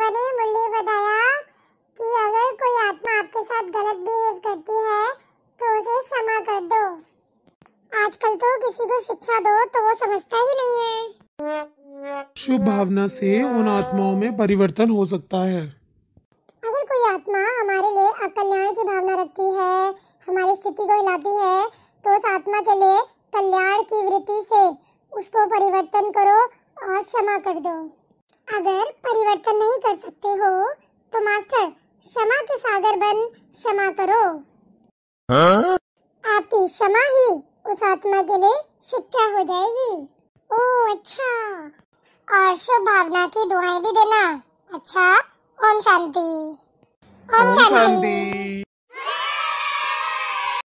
बाबा ने मुरली बताया कि अगर कोई आत्मा आपके साथ गलत बिहेव करती है तो उसे क्षमा कर दो आजकल तो किसी को शिक्षा दो तो वो समझता ही नहीं है शुभ भावना से उन आत्माओं में परिवर्तन हो सकता है अगर कोई आत्मा हमारे लिए अकल्याण की भावना रखती है हमारी स्थिति को हिलाती है तो उस आत्मा के लिए कल्याण की वृत्ति से उसको परिवर्तन करो और क्षमा कर दो अगर परिवर्तन नहीं कर सकते हो तो मास्टर क्षमा के सागर बन क्षमा करो हाँ? आपकी क्षमा ही उस आत्मा के लिए शिक्षा हो जाएगी ओ अच्छा और शुभ भावना की दुआएं भी देना अच्छा ओम शांति ओम शांति